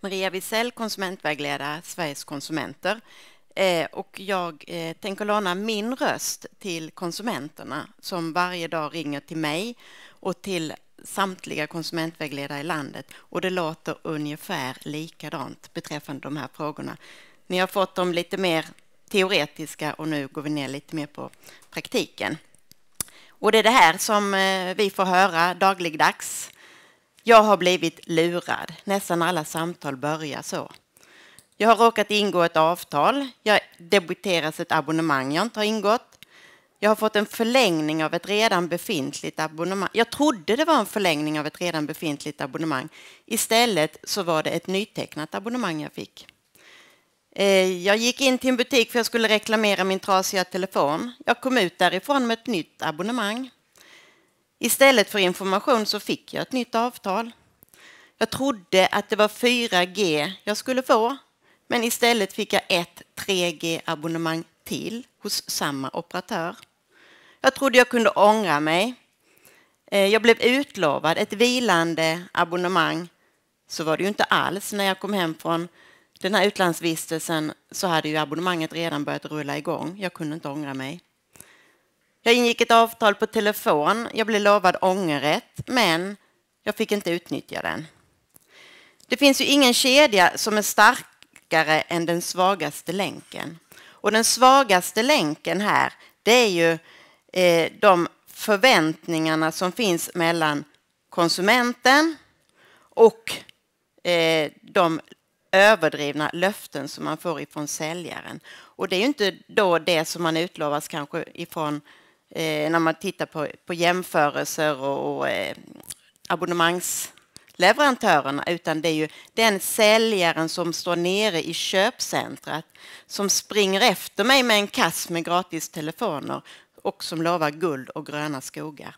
Maria Wisell, konsumentvägledare, Sveriges konsumenter. Eh, och jag eh, tänker låna min röst till konsumenterna som varje dag ringer till mig och till samtliga konsumentvägledare i landet. Och det låter ungefär likadant beträffande de här frågorna. Ni har fått dem lite mer teoretiska och nu går vi ner lite mer på praktiken. Och det är det här som eh, vi får höra dagligdags jag har blivit lurad. Nästan alla samtal börjar så. Jag har råkat ingå ett avtal. Jag debiteras ett abonnemang jag inte har ingått. Jag har fått en förlängning av ett redan befintligt abonnemang. Jag trodde det var en förlängning av ett redan befintligt abonnemang. Istället så var det ett nytecknat abonnemang jag fick. Eh, jag gick in till en butik för jag skulle reklamera min trasiga telefon. Jag kom ut därifrån med ett nytt abonnemang. Istället för information så fick jag ett nytt avtal. Jag trodde att det var 4G jag skulle få, men istället fick jag ett 3G-abonnemang till hos samma operatör. Jag trodde jag kunde ångra mig. Eh, jag blev utlovad ett vilande abonnemang. Så var det ju inte alls när jag kom hem från den här utlandsvistelsen så hade ju abonnemanget redan börjat rulla igång. Jag kunde inte ångra mig. Jag ingick ett avtal på telefon. Jag blev lovad ångerrätt, men jag fick inte utnyttja den. Det finns ju ingen kedja som är starkare än den svagaste länken. Och den svagaste länken här, det är ju eh, de förväntningarna som finns mellan konsumenten och eh, de överdrivna löften som man får ifrån säljaren. Och det är ju inte då det som man utlovas kanske ifrån eh, när man tittar på, på jämförelser och, och eh, abonnemangsleverantörerna utan det är ju den säljaren som står nere i köpcentret som springer efter mig med en kass med gratis telefoner och som lovar guld och gröna skogar.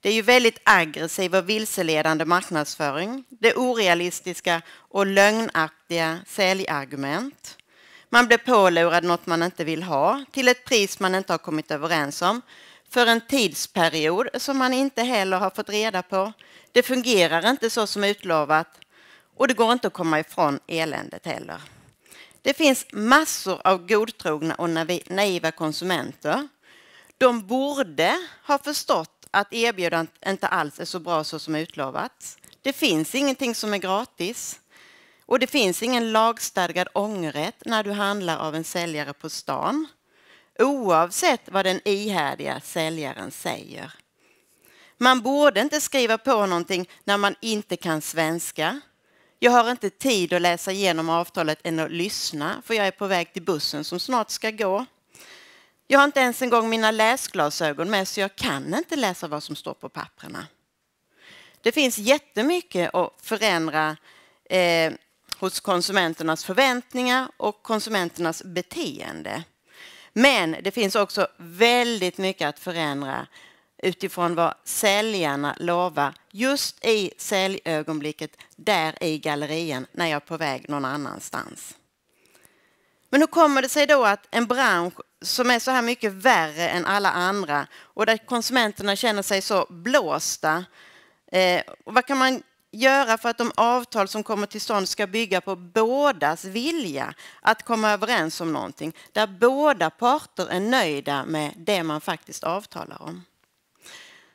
Det är ju väldigt aggressiv och vilseledande marknadsföring. Det är orealistiska och lögnaktiga säljargument. Man blir pålurad något man inte vill ha till ett pris man inte har kommit överens om för en tidsperiod som man inte heller har fått reda på. Det fungerar inte så som utlovat och det går inte att komma ifrån eländet heller. Det finns massor av godtrogna och naiva konsumenter. De borde ha förstått att erbjudandet inte alls är så bra så som utlovats. Det finns ingenting som är gratis. Och det finns ingen lagstadgad ångerrätt när du handlar av en säljare på stan oavsett vad den ihärdiga säljaren säger. Man borde inte skriva på någonting när man inte kan svenska. Jag har inte tid att läsa igenom avtalet än att lyssna för jag är på väg till bussen som snart ska gå. Jag har inte ens en gång mina läsglasögon med så jag kan inte läsa vad som står på papperna. Det finns jättemycket att förändra eh, hos konsumenternas förväntningar och konsumenternas beteende. Men det finns också väldigt mycket att förändra utifrån vad säljarna lovar just i säljögonblicket där i gallerian när jag är på väg någon annanstans. Men hur kommer det sig då att en bransch som är så här mycket värre än alla andra och där konsumenterna känner sig så blåsta. Eh, vad kan man göra för att de avtal som kommer till stånd ska bygga på bådas vilja att komma överens om någonting där båda parter är nöjda med det man faktiskt avtalar om.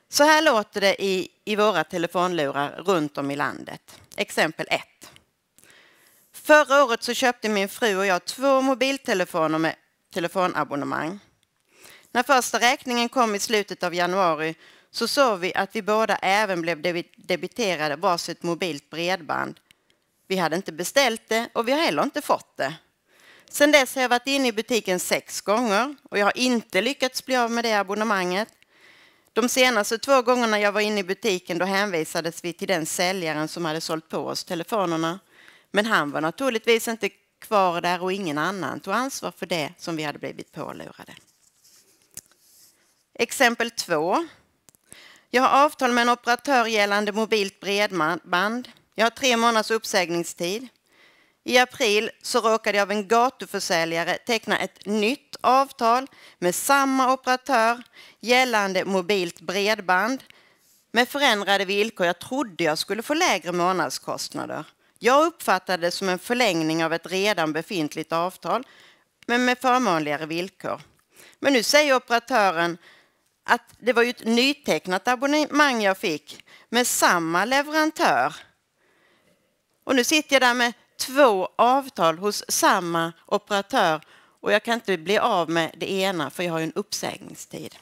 Så här låter det i, i våra telefonlurar runt om i landet. Exempel 1. Förra året så köpte min fru och jag två mobiltelefoner med telefonabonnemang. När första räkningen kom i slutet av januari så såg vi att vi båda även blev debiterade varsitt mobilt bredband. Vi hade inte beställt det och vi har heller inte fått det. Sedan dess har jag varit inne i butiken sex gånger och jag har inte lyckats bli av med det abonnemanget. De senaste två gångerna jag var inne i butiken då hänvisades vi till den säljaren som hade sålt på oss telefonerna. Men han var naturligtvis inte kvar där och ingen annan tog ansvar för det som vi hade blivit pålurade. Exempel två jag har avtal med en operatör gällande mobilt bredband. Jag har tre månaders uppsägningstid. I april så råkade jag av en gatuförsäljare teckna ett nytt avtal med samma operatör gällande mobilt bredband med förändrade villkor. Jag trodde jag skulle få lägre månadskostnader. Jag uppfattade det som en förlängning av ett redan befintligt avtal men med förmånligare villkor. Men nu säger operatören att det var ju ett nytecknat abonnemang jag fick med samma leverantör. Och nu sitter jag där med två avtal hos samma operatör och jag kan inte bli av med det ena för jag har ju en uppsägningstid.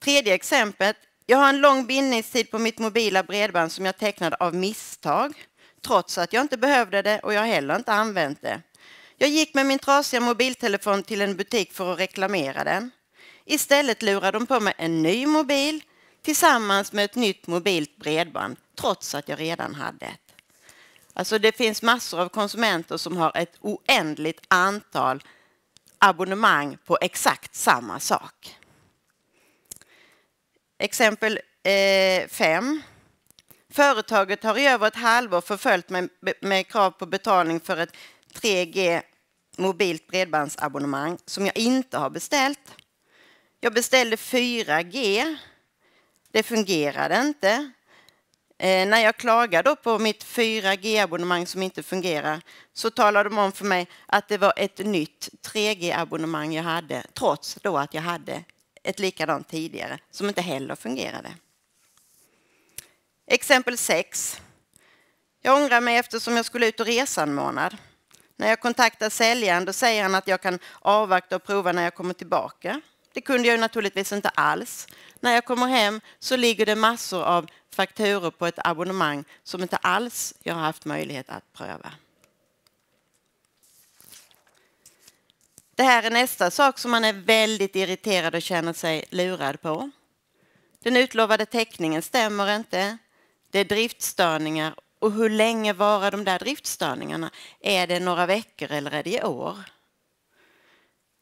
Tredje exemplet. Jag har en lång bindningstid på mitt mobila bredband som jag tecknade av misstag trots att jag inte behövde det och jag heller inte använt det. Jag gick med min trasiga mobiltelefon till en butik för att reklamera den. Istället lurade de på mig en ny mobil tillsammans med ett nytt mobilt bredband trots att jag redan hade ett. Alltså det finns massor av konsumenter som har ett oändligt antal abonnemang på exakt samma sak. Exempel 5. Eh, Företaget har i över ett halvår förföljt mig med krav på betalning för ett 3G mobilt bredbandsabonnemang som jag inte har beställt. Jag beställde 4G. Det fungerade inte. Eh, när jag klagade på mitt 4G-abonnemang som inte fungerar så talade de om för mig att det var ett nytt 3G-abonnemang jag hade trots då att jag hade ett likadant tidigare som inte heller fungerade. Exempel 6. Jag ångrar mig eftersom jag skulle ut och resa en månad. När jag kontaktar säljaren då säger han att jag kan avvakta och prova när jag kommer tillbaka. Det kunde jag naturligtvis inte alls. När jag kommer hem så ligger det massor av fakturor på ett abonnemang som inte alls jag har haft möjlighet att pröva. Det här är nästa sak som man är väldigt irriterad och känner sig lurad på. Den utlovade täckningen stämmer inte. Det är driftstörningar och hur länge varar de där driftstörningarna? Är det några veckor eller är det i år?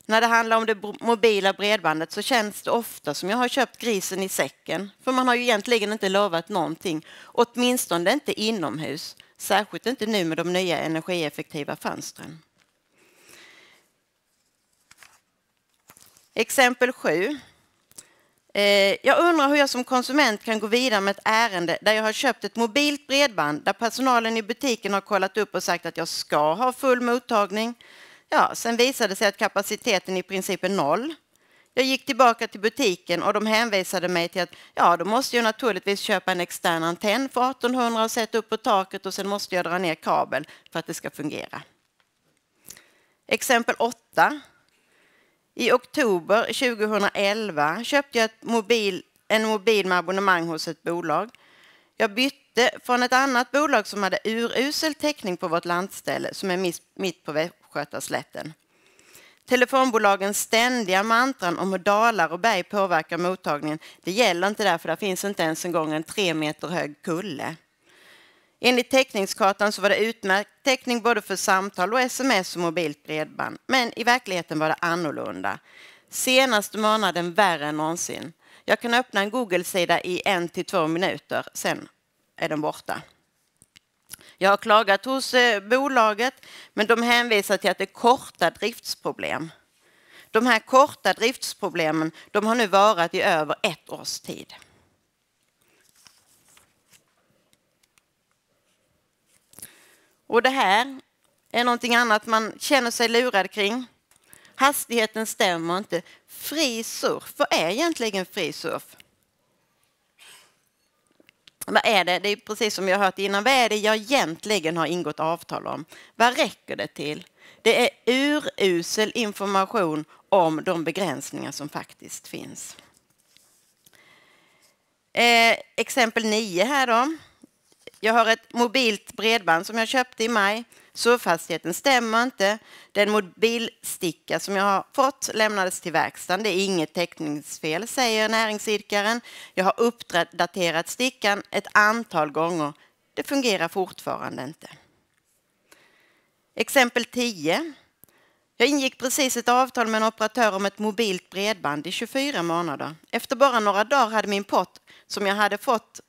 När det handlar om det mobila bredbandet så känns det ofta som jag har köpt grisen i säcken. För man har ju egentligen inte lovat någonting, åtminstone inte inomhus. Särskilt inte nu med de nya energieffektiva fönstren. Exempel 7. Eh, jag undrar hur jag som konsument kan gå vidare med ett ärende där jag har köpt ett mobilt bredband där personalen i butiken har kollat upp och sagt att jag ska ha full mottagning. Ja, sen visade det sig att kapaciteten i princip är noll. Jag gick tillbaka till butiken och de hänvisade mig till att ja, då måste jag naturligtvis köpa en extern antenn för 1800 och sätta upp på taket och sen måste jag dra ner kabeln för att det ska fungera. Exempel 8. I oktober 2011 köpte jag mobil, en mobil med abonnemang hos ett bolag. Jag bytte från ett annat bolag som hade urusel täckning på vårt landställe som är mitt på Västgötaslätten. Telefonbolagens ständiga mantran om hur dalar och berg påverkar mottagningen, det gäller inte där för där finns inte ens en gång en tre meter hög kulle. Enligt täckningskartan så var det utmärkt täckning både för samtal och sms och mobilt bredband. Men i verkligheten var det annorlunda. Senaste månaden värre än någonsin. Jag kan öppna en Google-sida i en till två minuter, sen är den borta. Jag har klagat hos eh, bolaget, men de hänvisar till att det är korta driftsproblem. De här korta driftsproblemen de har nu varat i över ett års tid. Och det här är någonting annat man känner sig lurad kring. Hastigheten stämmer inte. Fri surf, vad är egentligen fri surf? Vad är det? Det är precis som jag hört innan. Vad är det jag egentligen har ingått avtal om? Vad räcker det till? Det är urusel information om de begränsningar som faktiskt finns. Eh, exempel 9 här då. Jag har ett mobilt bredband som jag köpte i maj. Surfhastigheten stämmer inte. Den mobilsticka som jag har fått lämnades till verkstaden. Det är inget täckningsfel, säger näringsidkaren. Jag har uppdaterat stickan ett antal gånger. Det fungerar fortfarande inte. Exempel 10. Jag ingick precis ett avtal med en operatör om ett mobilt bredband i 24 månader. Efter bara några dagar hade min pott som jag hade fått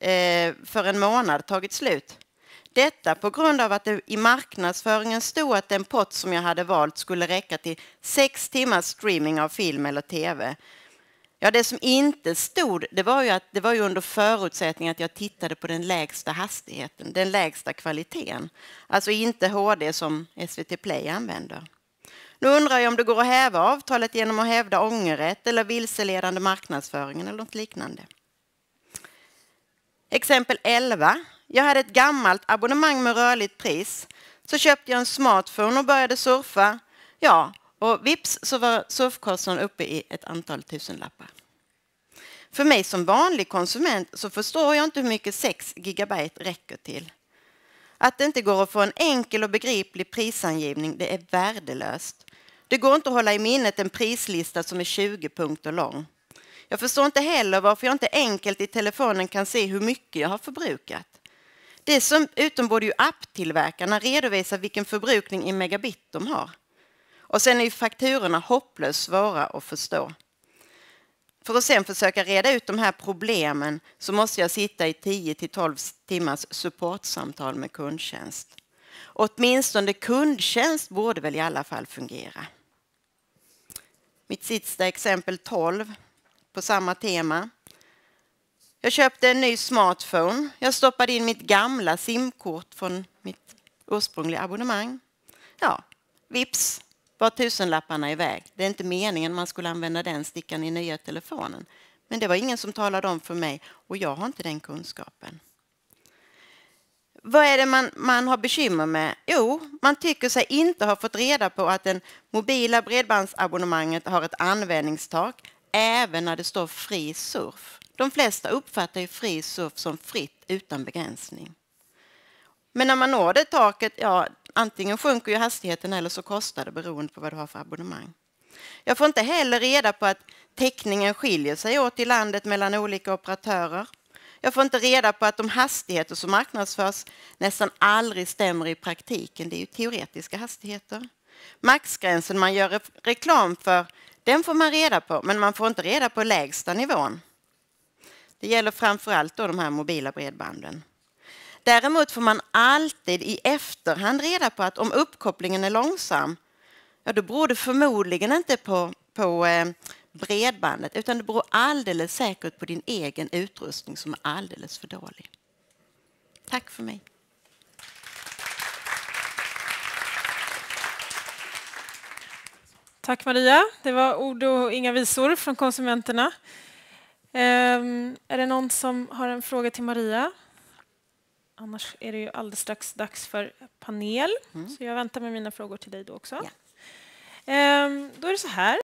Eh, för en månad tagit slut. Detta på grund av att det i marknadsföringen stod att den pott som jag hade valt skulle räcka till sex timmars streaming av film eller tv. Ja, det som inte stod det var ju att det var ju under förutsättning att jag tittade på den lägsta hastigheten, den lägsta kvaliteten. Alltså inte HD som SVT Play använder. Nu undrar jag om det går att häva avtalet genom att hävda ångerrätt eller vilseledande marknadsföringen eller något liknande. Exempel 11. Jag hade ett gammalt abonnemang med rörligt pris. Så köpte jag en smartphone och började surfa. Ja, och vips så var surfkostnaden uppe i ett antal tusenlappar. För mig som vanlig konsument så förstår jag inte hur mycket 6 gigabyte räcker till. Att det inte går att få en enkel och begriplig prisangivning, det är värdelöst. Det går inte att hålla i minnet en prislista som är 20 punkter lång. Jag förstår inte heller varför jag inte enkelt i telefonen kan se hur mycket jag har förbrukat. Dessutom borde ju apptillverkarna redovisa vilken förbrukning i megabit de har. Och sen är ju fakturorna hopplöst svåra att förstå. För att sen försöka reda ut de här problemen så måste jag sitta i 10 till 12 timmars supportsamtal med kundtjänst. Åtminstone kundtjänst borde väl i alla fall fungera. Mitt sista exempel 12 på samma tema. Jag köpte en ny smartphone. Jag stoppade in mitt gamla simkort från mitt ursprungliga abonnemang. Ja, vips var tusenlapparna iväg. Det är inte meningen man skulle använda den stickan i nya telefonen. Men det var ingen som talade om för mig och jag har inte den kunskapen. Vad är det man, man har bekymmer med? Jo, man tycker sig inte ha fått reda på att det mobila bredbandsabonnemanget har ett användningstak även när det står fri surf. De flesta uppfattar ju fri surf som fritt utan begränsning. Men när man når det taket, ja, antingen sjunker ju hastigheten eller så kostar det beroende på vad du har för abonnemang. Jag får inte heller reda på att täckningen skiljer sig åt i landet mellan olika operatörer. Jag får inte reda på att de hastigheter som marknadsförs nästan aldrig stämmer i praktiken. Det är ju teoretiska hastigheter. Maxgränsen man gör reklam för den får man reda på, men man får inte reda på lägsta nivån. Det gäller framförallt då de här mobila bredbanden. Däremot får man alltid i efterhand reda på att om uppkopplingen är långsam, ja då beror det förmodligen inte på, på eh, bredbandet utan det beror alldeles säkert på din egen utrustning som är alldeles för dålig. Tack för mig. Tack Maria. Det var ord och inga visor från konsumenterna. Ehm, är det någon som har en fråga till Maria? Annars är det ju alldeles strax dags för panel, mm. så jag väntar med mina frågor till dig då också. Ja. Ehm, då är det så här.